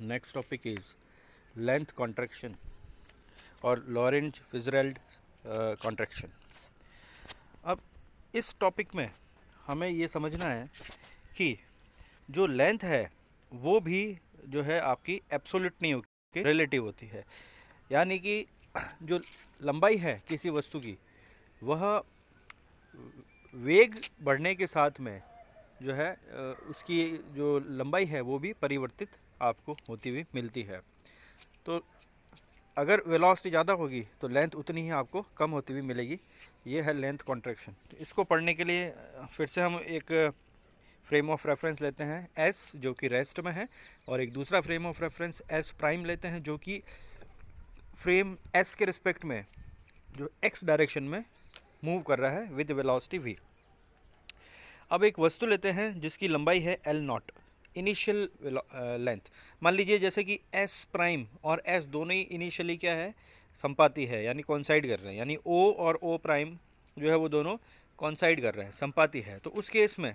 next topic is length contraction और Lorentz Fitzgerald contraction अब इस टॉपिक में हमें ये समझना है कि जो लेंथ है वो भी जो है आपकी एब्सोल्यूट नहीं होती रिलेटिव होती है यानी कि जो लंबाई है किसी वस्तु की वह वेग बढ़ने के साथ में जो है उसकी जो लंबाई है वो भी परिवर्तित आपको होती हुई मिलती है तो अगर वेलोसिटी ज़्यादा होगी तो लेंथ उतनी ही आपको कम होती हुई मिलेगी ये है लेंथ कॉन्ट्रेक्शन तो इसको पढ़ने के लिए फिर से हम एक फ्रेम ऑफ रेफरेंस लेते हैं एस जो कि रेस्ट में है और एक दूसरा frame of reference S prime लेते हैं जो कि फ्रेम एस के रिस्पेक्ट में जो एक्स डायरेक्शन में मूव कर रहा है विद वेलोसिटी वी अब एक वस्तु लेते हैं जिसकी लंबाई है एल नॉट इनिशियल लेंथ मान लीजिए जैसे कि एस प्राइम और एस दोनों ही इनिशियली क्या है संपाति है यानी कॉन्साइड कर रहे हैं यानी ओ और ओ प्राइम जो है वो दोनों कॉन्साइड कर रहे हैं संपाति है तो उस केस में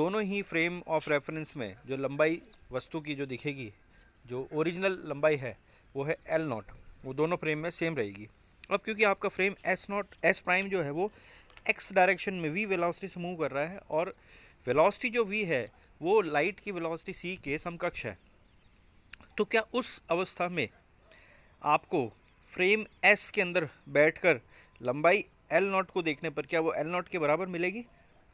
दोनों ही फ्रेम ऑफ रेफरेंस में जो लंबाई वस्तु की जो दिखेगी जो ओरिजिनल लंबाई है वो है एल नॉट वो दोनों फ्रेम में सेम रहेगी अब क्योंकि आपका frame S naught S prime जो है वो एक्स डायरेक्शन में वी वेलोसिटी से मूव कर रहा है और वेलोसिटी जो वी है वो लाइट की वेलोसिटी सी के समकक्ष है तो क्या उस अवस्था में आपको फ्रेम एस के अंदर बैठकर लंबाई एल नॉट को देखने पर क्या वो एल नॉट के बराबर मिलेगी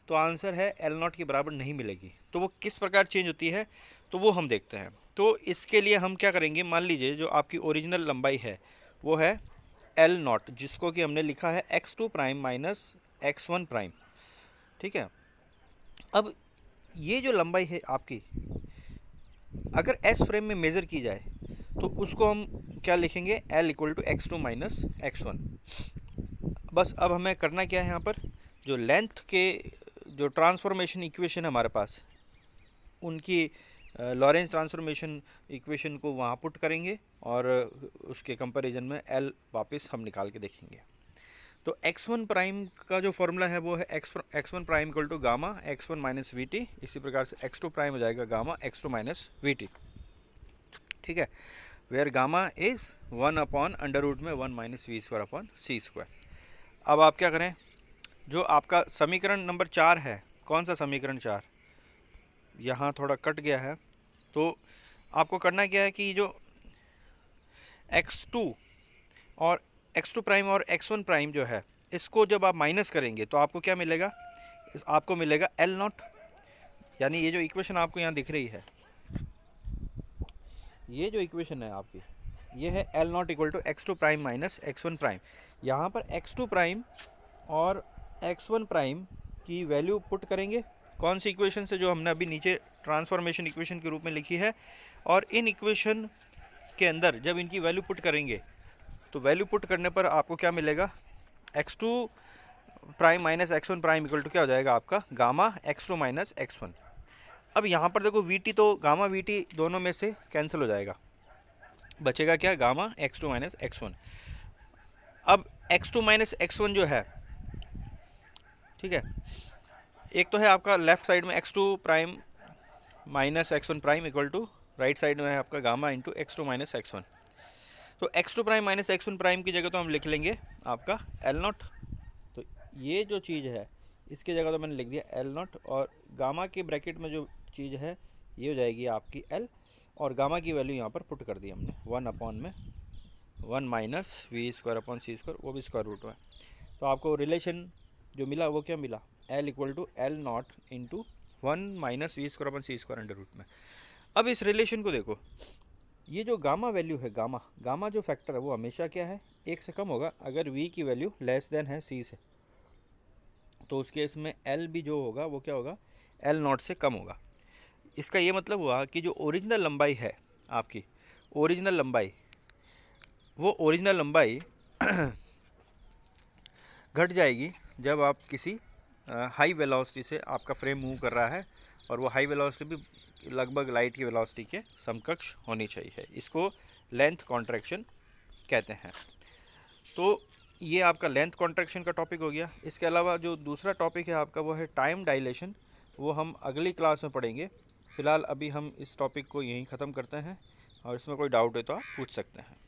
तो आंसर है एल नॉट के बराबर नहीं मिलेगी तो वो किस प्रकार चेंज होती है तो वो हम देखते हैं तो इसके लिए हम क्या करेंगे मान लीजिए जो आपकी ओरिजिनल लंबाई है वो है एल नॉट जिसको कि हमने लिखा है X two prime minus X one prime ठीक है अब ये जो लंबाई है आपकी अगर एस फ्रेम में मेज़र की जाए तो उसको हम क्या लिखेंगे L equal to X two minus X one बस अब हमें करना क्या है यहाँ पर जो लेंथ के जो ट्रांसफॉर्मेशन इक्वेशन है हमारे पास उनकी लॉरेंस ट्रांसफॉर्मेशन इक्वेशन को वहाँ पुट करेंगे और उसके कंपैरिजन में एल वापस हम निकाल के देखेंगे तो एक्स वन प्राइम का जो फॉर्मूला है वो है X X one prime equal to gamma X one minus V T इसी प्रकार से एक्स टू प्राइम हो जाएगा gamma X two minus V T ठीक है where gamma is one upon under root में one minus V square upon C square अब आप क्या करें जो आपका समीकरण नंबर चार है कौन सा समीकरण चार यहाँ थोड़ा कट गया है तो आपको करना क्या है कि जो x2 और एक्स टू प्राइम और एक्स वन प्राइम जो है इसको जब आप माइनस करेंगे तो आपको क्या मिलेगा आपको मिलेगा एल नॉट यानी ये जो इक्वेशन आपको यहाँ दिख रही है ये जो इक्वेशन है आपकी ये है L naught equal to X two prime minus X one prime यहाँ पर एक्स टू प्राइम और एक्स वन प्राइम की वैल्यू पुट करेंगे कौन सी इक्वेशन से जो हमने अभी नीचे ट्रांसफॉर्मेशन इक्वेशन के रूप में लिखी है और इन इक्वेशन के अंदर जब इनकी वैल्यू पुट करेंगे तो वैल्यू पुट करने पर आपको क्या मिलेगा X two prime minus X one prime equal to क्या हो जाएगा आपका gamma X two minus X one अब यहाँ पर देखो वी टी तो गामा वी टी दोनों में से कैंसिल हो जाएगा बचेगा क्या gamma X two minus X one अब X two minus X one जो है ठीक है एक तो है आपका लेफ्ट साइड में X two prime minus X one prime equal to right side में है आपका gamma into X two minus X one तो X two prime minus X one prime की जगह तो हम लिख लेंगे आपका एल नॉट तो ये जो चीज़ है इसकी जगह तो मैंने लिख दिया एल नॉट और गामा के ब्रैकेट में जो चीज़ है ये हो जाएगी आपकी एल और गामा की वैल्यू यहाँ पर पुट कर दी हमने वन अपॉन में one minus V square upon C square वो भी स्क्वायर रूट में तो आपको रिलेशन जो मिला वो क्या मिला L equal to L naught into one minus V square upon C square under root में अब इस रिलेशन को देखो ये जो गामा वैल्यू है गामा गामा जो फैक्टर है वो हमेशा क्या है एक से कम होगा अगर वी की वैल्यू लेस देन है सी से तो उस केस में एल भी जो होगा वो क्या होगा एल नॉट से कम होगा इसका ये मतलब हुआ कि जो ओरिजिनल लंबाई है आपकी ओरिजिनल लंबाई वो ओरिजिनल लंबाई घट जाएगी जब आप किसी हाई वेलोसिटी से आपका फ्रेम मूव कर रहा है और वो हाई वेलोसिटी भी लगभग लाइट की वेलोसिटी के समकक्ष होनी चाहिए इसको लेंथ कॉन्ट्रैक्शन कहते हैं तो ये आपका लेंथ कॉन्ट्रैक्शन का टॉपिक हो गया इसके अलावा जो दूसरा टॉपिक है आपका वो है टाइम डाइलेशन वो हम अगली क्लास में पढ़ेंगे फ़िलहाल अभी हम इस टॉपिक को यहीं ख़त्म करते हैं और इसमें कोई डाउट है तो आप पूछ सकते हैं